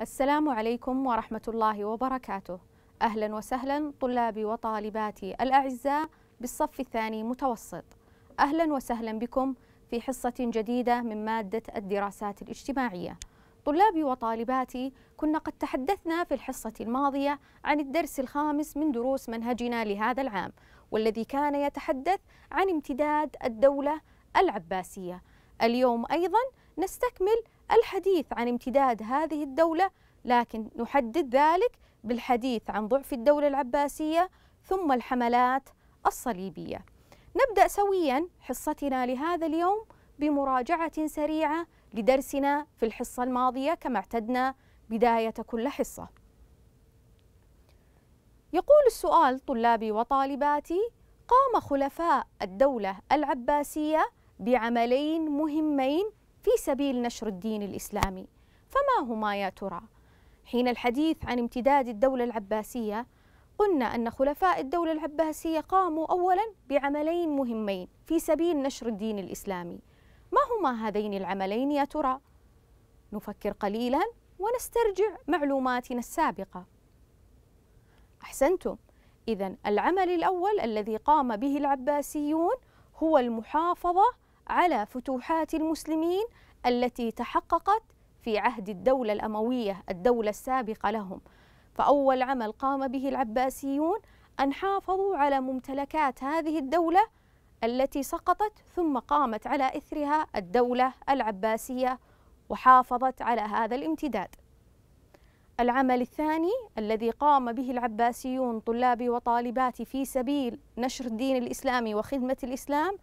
السلام عليكم ورحمة الله وبركاته أهلا وسهلا طلابي وطالباتي الأعزاء بالصف الثاني متوسط أهلا وسهلا بكم في حصة جديدة من مادة الدراسات الاجتماعية طلابي وطالباتي كنا قد تحدثنا في الحصة الماضية عن الدرس الخامس من دروس منهجنا لهذا العام والذي كان يتحدث عن امتداد الدولة العباسية اليوم أيضا نستكمل الحديث عن امتداد هذه الدولة لكن نحدد ذلك بالحديث عن ضعف الدولة العباسية ثم الحملات الصليبية. نبدأ سويا حصتنا لهذا اليوم بمراجعة سريعة لدرسنا في الحصة الماضية كما اعتدنا بداية كل حصة. يقول السؤال طلابي وطالباتي: قام خلفاء الدولة العباسية بعملين مهمين في سبيل نشر الدين الإسلامي فما هما يا ترى؟ حين الحديث عن امتداد الدولة العباسية قلنا أن خلفاء الدولة العباسية قاموا أولا بعملين مهمين في سبيل نشر الدين الإسلامي ما هما هذين العملين يا ترى؟ نفكر قليلا ونسترجع معلوماتنا السابقة أحسنتم إذا العمل الأول الذي قام به العباسيون هو المحافظة على فتوحات المسلمين التي تحققت في عهد الدولة الأموية الدولة السابقة لهم فأول عمل قام به العباسيون أن حافظوا على ممتلكات هذه الدولة التي سقطت ثم قامت على إثرها الدولة العباسية وحافظت على هذا الامتداد العمل الثاني الذي قام به العباسيون طلابي وطالباتي في سبيل نشر الدين الإسلامي وخدمة الإسلام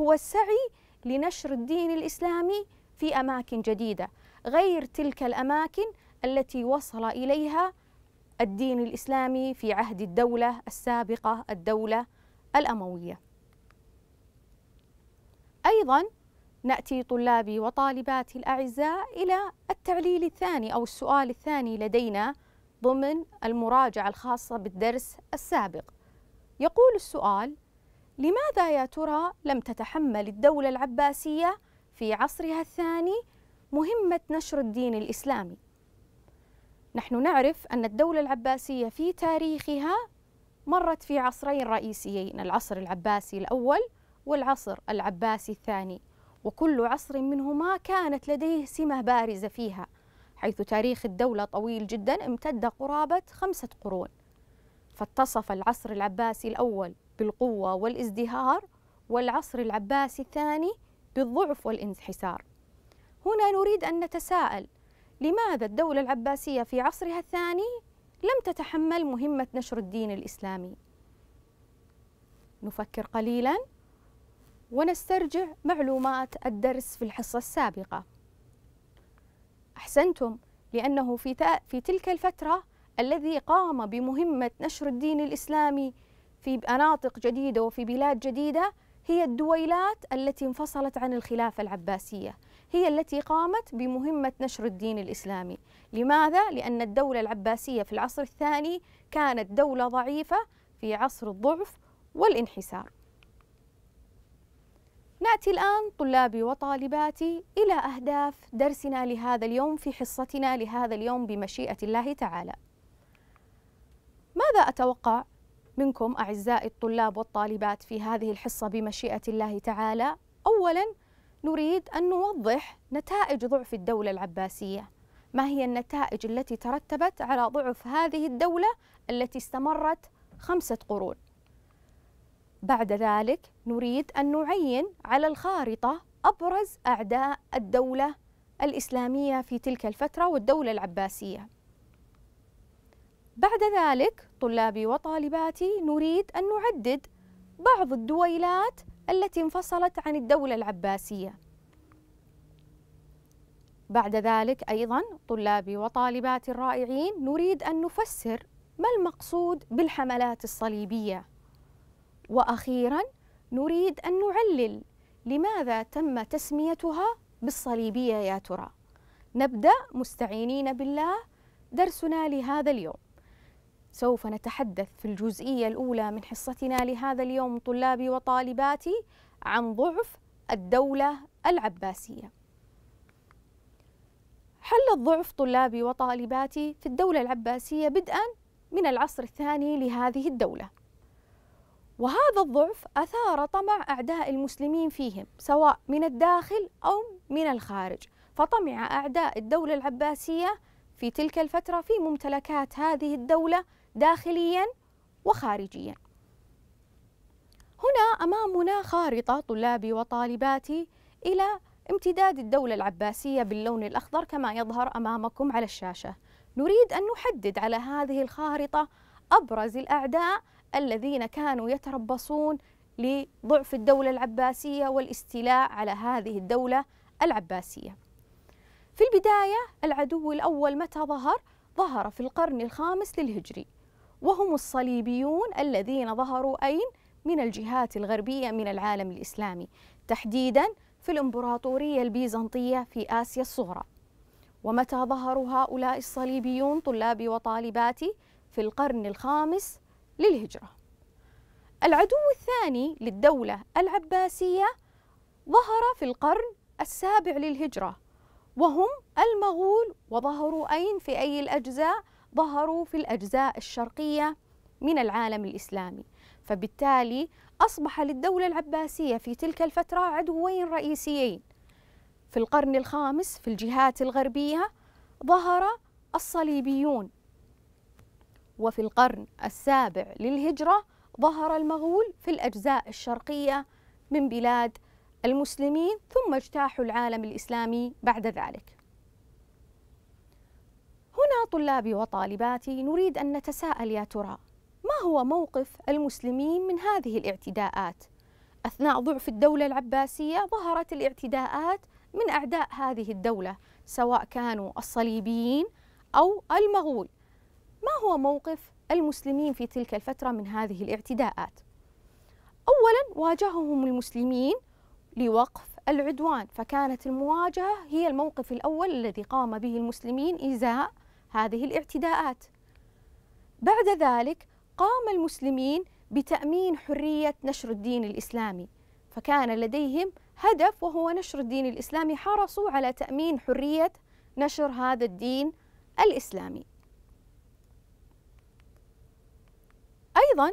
هو السعي لنشر الدين الإسلامي في أماكن جديدة غير تلك الأماكن التي وصل إليها الدين الإسلامي في عهد الدولة السابقة الدولة الأموية أيضا نأتي طلابي وطالباتي الأعزاء إلى التعليل الثاني أو السؤال الثاني لدينا ضمن المراجعة الخاصة بالدرس السابق يقول السؤال لماذا يا ترى لم تتحمل الدولة العباسية في عصرها الثاني مهمة نشر الدين الإسلامي؟ نحن نعرف أن الدولة العباسية في تاريخها مرت في عصرين رئيسيين العصر العباسي الأول والعصر العباسي الثاني وكل عصر منهما كانت لديه سمة بارزة فيها حيث تاريخ الدولة طويل جدا امتد قرابة خمسة قرون فاتصف العصر العباسي الأول بالقوة والازدهار والعصر العباسي الثاني بالضعف والانحسار هنا نريد أن نتساءل لماذا الدولة العباسية في عصرها الثاني لم تتحمل مهمة نشر الدين الإسلامي نفكر قليلا ونسترجع معلومات الدرس في الحصة السابقة أحسنتم لأنه في, في تلك الفترة الذي قام بمهمة نشر الدين الإسلامي في مناطق جديدة وفي بلاد جديدة هي الدويلات التي انفصلت عن الخلافة العباسية هي التي قامت بمهمة نشر الدين الإسلامي لماذا؟ لأن الدولة العباسية في العصر الثاني كانت دولة ضعيفة في عصر الضعف والانحسار ناتي الان طلابي وطالباتي الى اهداف درسنا لهذا اليوم في حصتنا لهذا اليوم بمشيئه الله تعالى ماذا اتوقع منكم أعزائي الطلاب والطالبات في هذه الحصة بمشيئة الله تعالى أولا نريد أن نوضح نتائج ضعف الدولة العباسية ما هي النتائج التي ترتبت على ضعف هذه الدولة التي استمرت خمسة قرون بعد ذلك نريد أن نعين على الخارطة أبرز أعداء الدولة الإسلامية في تلك الفترة والدولة العباسية بعد ذلك طلابي وطالباتي نريد أن نعدد بعض الدويلات التي انفصلت عن الدولة العباسية بعد ذلك أيضا طلابي وطالباتي الرائعين نريد أن نفسر ما المقصود بالحملات الصليبية وأخيرا نريد أن نعلل لماذا تم تسميتها بالصليبية يا ترى نبدأ مستعينين بالله درسنا لهذا اليوم سوف نتحدث في الجزئية الأولى من حصتنا لهذا اليوم طلابي وطالباتي عن ضعف الدولة العباسية. حل الضعف طلابي وطالباتي في الدولة العباسية بدءا من العصر الثاني لهذه الدولة. وهذا الضعف أثار طمع أعداء المسلمين فيهم سواء من الداخل أو من الخارج، فطمع أعداء الدولة العباسية في تلك الفترة في ممتلكات هذه الدولة داخليا وخارجيا هنا امامنا خارطه طلابي وطالباتي الى امتداد الدوله العباسيه باللون الاخضر كما يظهر امامكم على الشاشه نريد ان نحدد على هذه الخارطه ابرز الاعداء الذين كانوا يتربصون لضعف الدوله العباسيه والاستيلاء على هذه الدوله العباسيه في البدايه العدو الاول متى ظهر ظهر في القرن الخامس للهجري وهم الصليبيون الذين ظهروا أين؟ من الجهات الغربية من العالم الإسلامي تحديدا في الإمبراطورية البيزنطية في آسيا الصغرى ومتى ظهروا هؤلاء الصليبيون طلابي وطالباتي في القرن الخامس للهجرة العدو الثاني للدولة العباسية ظهر في القرن السابع للهجرة وهم المغول وظهروا أين في أي الأجزاء ظهروا في الأجزاء الشرقية من العالم الإسلامي فبالتالي أصبح للدولة العباسية في تلك الفترة عدوين رئيسيين في القرن الخامس في الجهات الغربية ظهر الصليبيون وفي القرن السابع للهجرة ظهر المغول في الأجزاء الشرقية من بلاد المسلمين ثم اجتاحوا العالم الإسلامي بعد ذلك طلابي وطالباتي نريد أن نتساءل يا ترى ما هو موقف المسلمين من هذه الاعتداءات؟ أثناء ضعف الدولة العباسية ظهرت الاعتداءات من أعداء هذه الدولة سواء كانوا الصليبيين أو المغول ما هو موقف المسلمين في تلك الفترة من هذه الاعتداءات؟ أولا واجههم المسلمين لوقف العدوان فكانت المواجهة هي الموقف الأول الذي قام به المسلمين إزاء هذه الاعتداءات بعد ذلك قام المسلمين بتامين حريه نشر الدين الاسلامي فكان لديهم هدف وهو نشر الدين الاسلامي حرصوا على تامين حريه نشر هذا الدين الاسلامي ايضا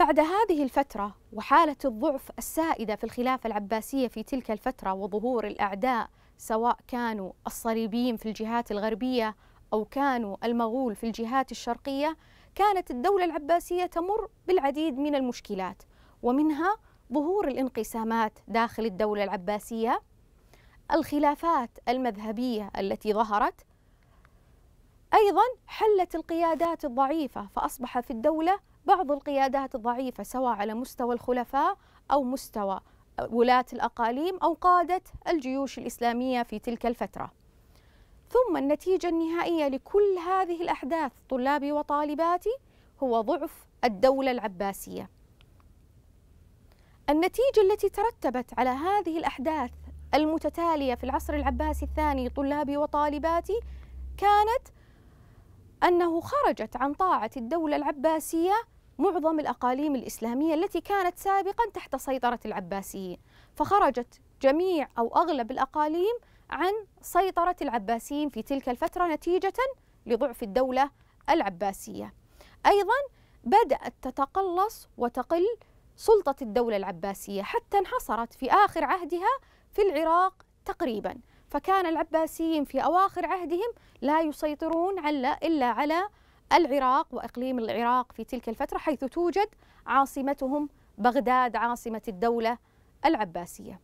بعد هذه الفتره وحاله الضعف السائده في الخلافه العباسيه في تلك الفتره وظهور الاعداء سواء كانوا الصليبيين في الجهات الغربية أو كانوا المغول في الجهات الشرقية كانت الدولة العباسية تمر بالعديد من المشكلات ومنها ظهور الانقسامات داخل الدولة العباسية الخلافات المذهبية التي ظهرت أيضا حلت القيادات الضعيفة فأصبح في الدولة بعض القيادات الضعيفة سواء على مستوى الخلفاء أو مستوى ولاة الأقاليم أو قادة الجيوش الإسلامية في تلك الفترة ثم النتيجة النهائية لكل هذه الأحداث طلابي وطالباتي هو ضعف الدولة العباسية النتيجة التي ترتبت على هذه الأحداث المتتالية في العصر العباسي الثاني طلابي وطالباتي كانت أنه خرجت عن طاعة الدولة العباسية معظم الأقاليم الإسلامية التي كانت سابقا تحت سيطرة العباسيين فخرجت جميع أو أغلب الأقاليم عن سيطرة العباسيين في تلك الفترة نتيجة لضعف الدولة العباسية أيضا بدأت تتقلص وتقل سلطة الدولة العباسية حتى انحصرت في آخر عهدها في العراق تقريبا فكان العباسيين في أواخر عهدهم لا يسيطرون على إلا على العراق واقليم العراق في تلك الفتره حيث توجد عاصمتهم بغداد عاصمه الدوله العباسيه.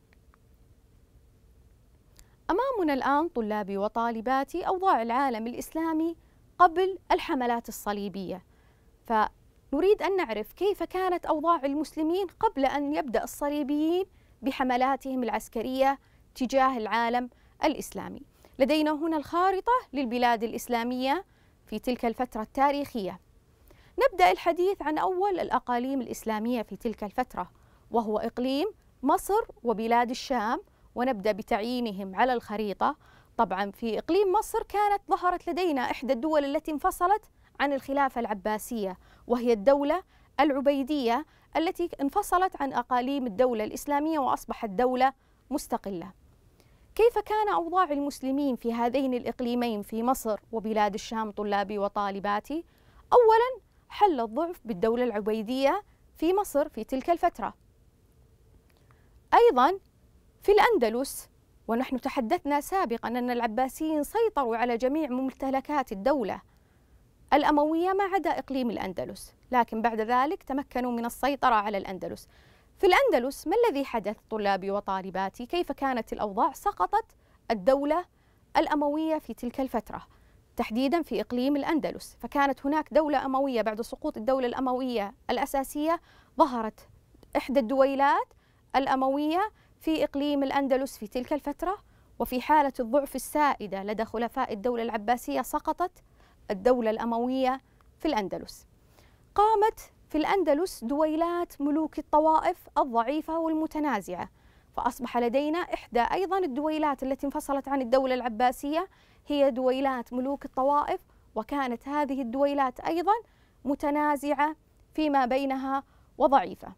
امامنا الان طلابي وطالباتي اوضاع العالم الاسلامي قبل الحملات الصليبيه. فنريد ان نعرف كيف كانت اوضاع المسلمين قبل ان يبدا الصليبيين بحملاتهم العسكريه تجاه العالم الاسلامي. لدينا هنا الخارطه للبلاد الاسلاميه في تلك الفترة التاريخية. نبدأ الحديث عن أول الأقاليم الإسلامية في تلك الفترة وهو إقليم مصر وبلاد الشام ونبدأ بتعيينهم على الخريطة طبعا في إقليم مصر كانت ظهرت لدينا إحدى الدول التي انفصلت عن الخلافة العباسية وهي الدولة العبيدية التي انفصلت عن أقاليم الدولة الإسلامية وأصبحت دولة مستقلة كيف كان أوضاع المسلمين في هذين الإقليمين في مصر وبلاد الشام طلابي وطالباتي؟ أولاً حل الضعف بالدولة العبيدية في مصر في تلك الفترة أيضا في الأندلس ونحن تحدثنا سابقا أن العباسيين سيطروا على جميع ممتلكات الدولة الأموية ما عدا إقليم الأندلس لكن بعد ذلك تمكنوا من السيطرة على الأندلس في الأندلس ما الذي حدث طلابي وطالباتي كيف كانت الأوضاع سقطت الدولة الأموية في تلك الفترة تحديدا في إقليم الأندلس فكانت هناك دولة أموية بعد سقوط الدولة الأموية الأساسية ظهرت إحدى الدويلات الأموية في إقليم الأندلس في تلك الفترة وفي حالة الضعف السائدة لدى خلفاء الدولة العباسية سقطت الدولة الأموية في الأندلس قامت في الأندلس دويلات ملوك الطوائف الضعيفة والمتنازعة فأصبح لدينا إحدى أيضا الدويلات التي انفصلت عن الدولة العباسية هي دويلات ملوك الطوائف وكانت هذه الدويلات أيضا متنازعة فيما بينها وضعيفة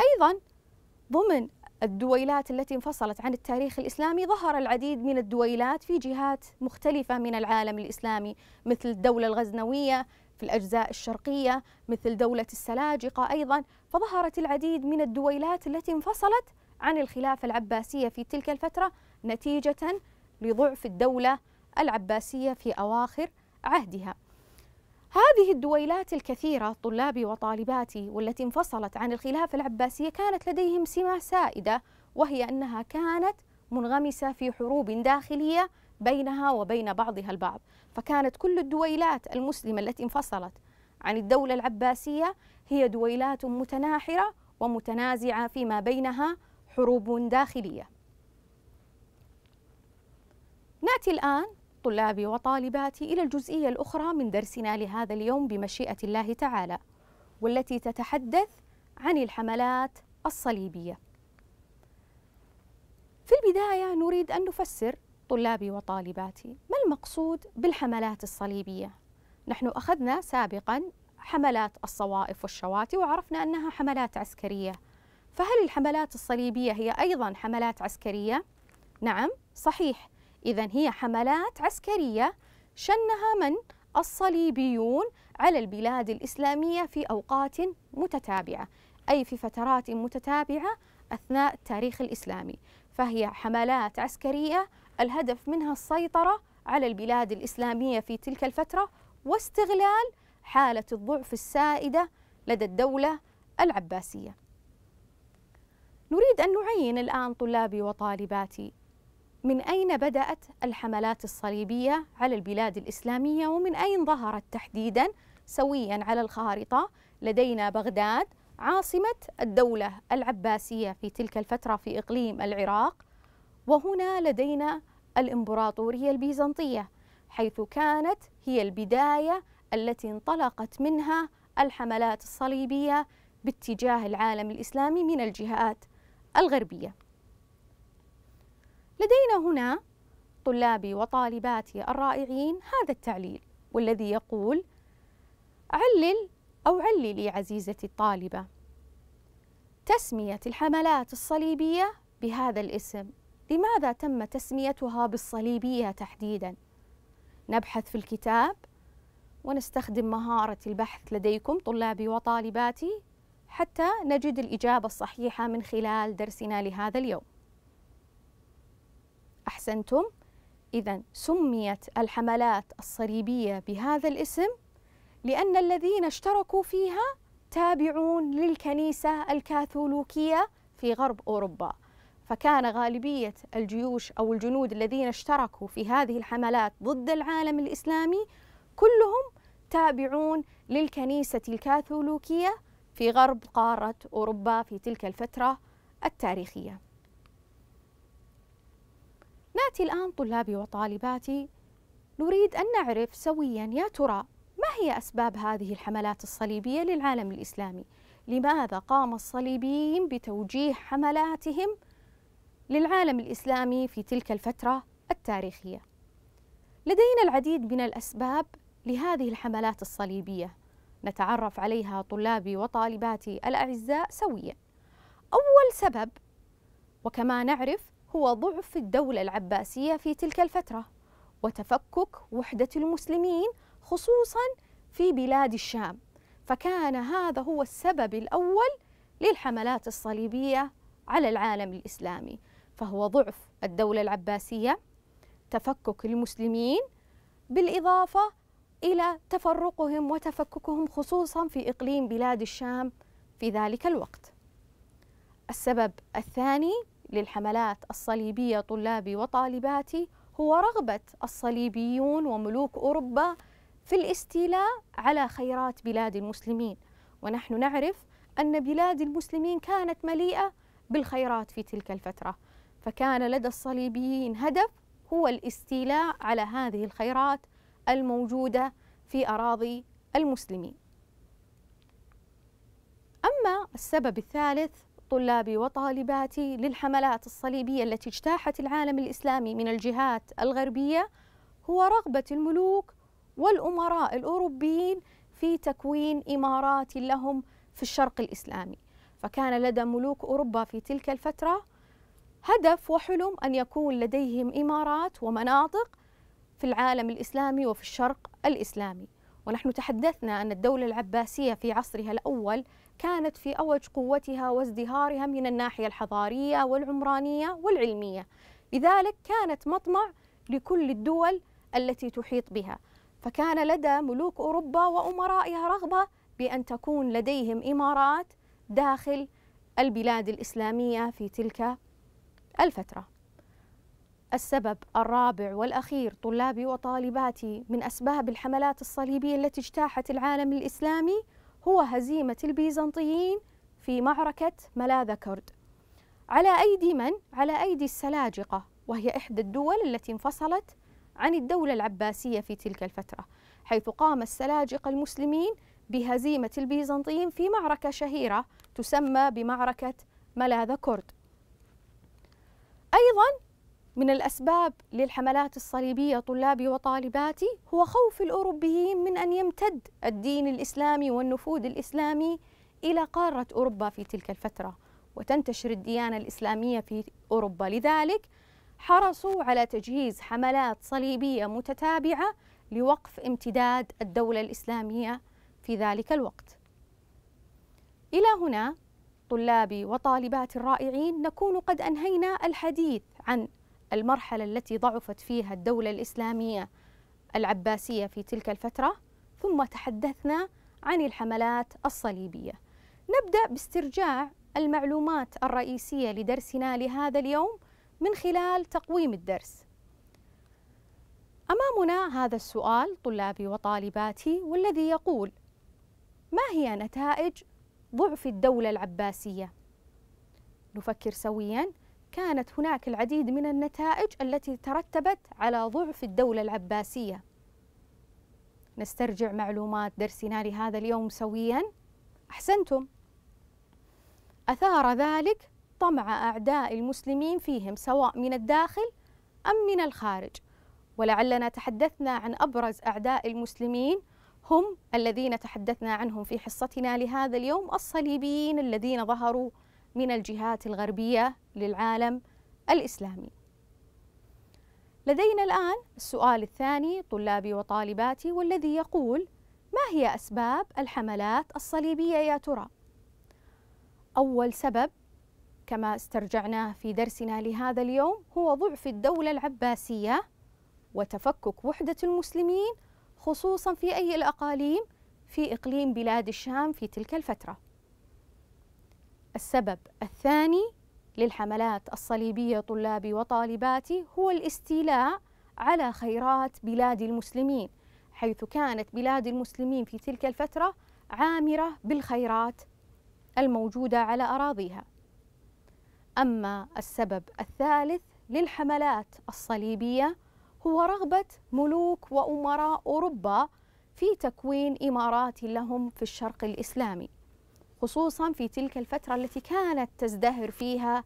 أيضا ضمن الدويلات التي انفصلت عن التاريخ الإسلامي ظهر العديد من الدويلات في جهات مختلفة من العالم الإسلامي مثل الدولة الغزنوية في الأجزاء الشرقية مثل دولة السلاجقة أيضا فظهرت العديد من الدويلات التي انفصلت عن الخلافة العباسية في تلك الفترة نتيجة لضعف الدولة العباسية في أواخر عهدها هذه الدويلات الكثيرة طلابي وطالباتي والتي انفصلت عن الخلافة العباسية كانت لديهم سمة سائدة وهي أنها كانت منغمسة في حروب داخلية بينها وبين بعضها البعض فكانت كل الدويلات المسلمة التي انفصلت عن الدولة العباسية هي دويلات متناحرة ومتنازعة فيما بينها حروب داخلية ناتي الآن طلابي وطالباتي إلى الجزئية الأخرى من درسنا لهذا اليوم بمشيئة الله تعالى والتي تتحدث عن الحملات الصليبية في البداية نريد أن نفسر طلابي وطالباتي ما المقصود بالحملات الصليبية؟ نحن أخذنا سابقا حملات الصوائف والشواتي وعرفنا أنها حملات عسكرية فهل الحملات الصليبية هي أيضا حملات عسكرية؟ نعم صحيح إذا هي حملات عسكرية شنها من الصليبيون على البلاد الإسلامية في أوقات متتابعة أي في فترات متتابعة أثناء التاريخ الإسلامي فهي حملات عسكرية الهدف منها السيطرة على البلاد الإسلامية في تلك الفترة واستغلال حالة الضعف السائدة لدى الدولة العباسية. نريد أن نعين الآن طلابي وطالباتي من أين بدأت الحملات الصليبية على البلاد الإسلامية ومن أين ظهرت تحديدا سويا على الخارطة لدينا بغداد عاصمة الدولة العباسية في تلك الفترة في إقليم العراق وهنا لدينا الإمبراطورية البيزنطية حيث كانت هي البداية التي انطلقت منها الحملات الصليبية باتجاه العالم الإسلامي من الجهات الغربية لدينا هنا طلابي وطالباتي الرائعين هذا التعليل والذي يقول علل أو عللي عزيزتي الطالبة تسمية الحملات الصليبية بهذا الاسم لماذا تم تسميتها بالصليبية تحديدا؟ نبحث في الكتاب ونستخدم مهارة البحث لديكم طلابي وطالباتي حتى نجد الإجابة الصحيحة من خلال درسنا لهذا اليوم. أحسنتم؟ إذا سميت الحملات الصليبية بهذا الاسم لأن الذين اشتركوا فيها تابعون للكنيسة الكاثوليكية في غرب أوروبا فكان غالبية الجيوش أو الجنود الذين اشتركوا في هذه الحملات ضد العالم الإسلامي كلهم تابعون للكنيسة الكاثوليكية في غرب قارة أوروبا في تلك الفترة التاريخية ناتي الآن طلابي وطالباتي نريد أن نعرف سويا يا ترى ما هي أسباب هذه الحملات الصليبية للعالم الإسلامي؟ لماذا قام الصليبيين بتوجيه حملاتهم للعالم الإسلامي في تلك الفترة التاريخية. لدينا العديد من الأسباب لهذه الحملات الصليبية نتعرف عليها طلابي وطالباتي الأعزاء سويا. أول سبب وكما نعرف هو ضعف الدولة العباسية في تلك الفترة وتفكك وحدة المسلمين خصوصا في بلاد الشام فكان هذا هو السبب الأول للحملات الصليبية على العالم الإسلامي فهو ضعف الدولة العباسية تفكك المسلمين بالإضافة إلى تفرقهم وتفككهم خصوصا في إقليم بلاد الشام في ذلك الوقت السبب الثاني للحملات الصليبية طلابي وطالباتي هو رغبة الصليبيون وملوك أوروبا في الاستيلاء على خيرات بلاد المسلمين ونحن نعرف أن بلاد المسلمين كانت مليئة بالخيرات في تلك الفترة فكان لدى الصليبيين هدف هو الاستيلاء على هذه الخيرات الموجودة في أراضي المسلمين أما السبب الثالث طلابي وطالباتي للحملات الصليبية التي اجتاحت العالم الإسلامي من الجهات الغربية هو رغبة الملوك والأمراء الأوروبيين في تكوين إمارات لهم في الشرق الإسلامي فكان لدى ملوك أوروبا في تلك الفترة هدف وحلم أن يكون لديهم إمارات ومناطق في العالم الإسلامي وفي الشرق الإسلامي ونحن تحدثنا أن الدولة العباسية في عصرها الأول كانت في أوج قوتها وازدهارها من الناحية الحضارية والعمرانية والعلمية لذلك كانت مطمع لكل الدول التي تحيط بها فكان لدى ملوك أوروبا وأمرائها رغبة بأن تكون لديهم إمارات داخل البلاد الإسلامية في تلك الفترة السبب الرابع والأخير طلابي وطالباتي من أسباب الحملات الصليبية التي اجتاحت العالم الإسلامي هو هزيمة البيزنطيين في معركة ملاذ كرد على أيدي من؟ على أيدي السلاجقة وهي إحدى الدول التي انفصلت عن الدولة العباسية في تلك الفترة حيث قام السلاجقة المسلمين بهزيمة البيزنطيين في معركة شهيرة تسمى بمعركة ملاذ كرد أيضا من الأسباب للحملات الصليبية طلابي وطالباتي هو خوف الأوروبيين من أن يمتد الدين الإسلامي والنفوذ الإسلامي إلى قارة أوروبا في تلك الفترة وتنتشر الديانة الإسلامية في أوروبا لذلك حرصوا على تجهيز حملات صليبية متتابعة لوقف امتداد الدولة الإسلامية في ذلك الوقت إلى هنا الطلاب وطالبات الرائعين نكون قد أنهينا الحديث عن المرحلة التي ضعفت فيها الدولة الإسلامية العباسية في تلك الفترة ثم تحدثنا عن الحملات الصليبية نبدأ باسترجاع المعلومات الرئيسية لدرسنا لهذا اليوم من خلال تقويم الدرس أمامنا هذا السؤال طلابي وطالباتي والذي يقول ما هي نتائج ضعف الدولة العباسية نفكر سويا كانت هناك العديد من النتائج التي ترتبت على ضعف الدولة العباسية نسترجع معلومات درسنا لهذا اليوم سويا أحسنتم أثار ذلك طمع أعداء المسلمين فيهم سواء من الداخل أم من الخارج ولعلنا تحدثنا عن أبرز أعداء المسلمين هم الذين تحدثنا عنهم في حصتنا لهذا اليوم الصليبيين الذين ظهروا من الجهات الغربية للعالم الإسلامي لدينا الآن السؤال الثاني طلابي وطالباتي والذي يقول ما هي أسباب الحملات الصليبية يا ترى؟ أول سبب كما استرجعناه في درسنا لهذا اليوم هو ضعف الدولة العباسية وتفكك وحدة المسلمين خصوصا في أي الأقاليم في إقليم بلاد الشام في تلك الفترة السبب الثاني للحملات الصليبية طلابي وطالباتي هو الاستيلاء على خيرات بلاد المسلمين حيث كانت بلاد المسلمين في تلك الفترة عامرة بالخيرات الموجودة على أراضيها أما السبب الثالث للحملات الصليبية هو رغبة ملوك وأمراء أوروبا في تكوين إمارات لهم في الشرق الإسلامي خصوصا في تلك الفترة التي كانت تزدهر فيها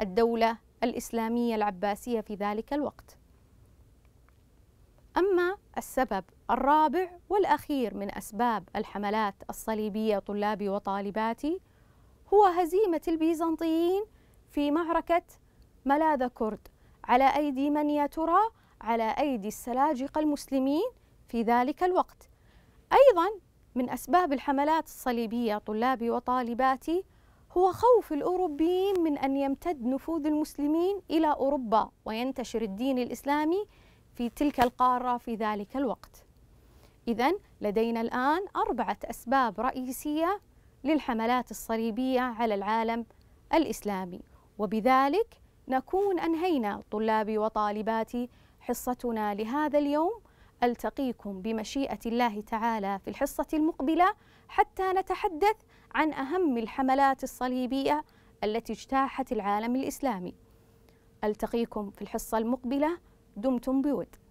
الدولة الإسلامية العباسية في ذلك الوقت أما السبب الرابع والأخير من أسباب الحملات الصليبية طلابي وطالباتي هو هزيمة البيزنطيين في معركة ملاذ كرد على أيدي من يا ترى على أيدي السلاجقة المسلمين في ذلك الوقت أيضا من أسباب الحملات الصليبية طلابي وطالباتي هو خوف الأوروبيين من أن يمتد نفوذ المسلمين إلى أوروبا وينتشر الدين الإسلامي في تلك القارة في ذلك الوقت إذا لدينا الآن أربعة أسباب رئيسية للحملات الصليبية على العالم الإسلامي وبذلك نكون أنهينا طلابي وطالباتي حصتنا لهذا اليوم التقيكم بمشيئه الله تعالى في الحصه المقبله حتى نتحدث عن اهم الحملات الصليبيه التي اجتاحت العالم الاسلامي التقيكم في الحصه المقبله دمتم بود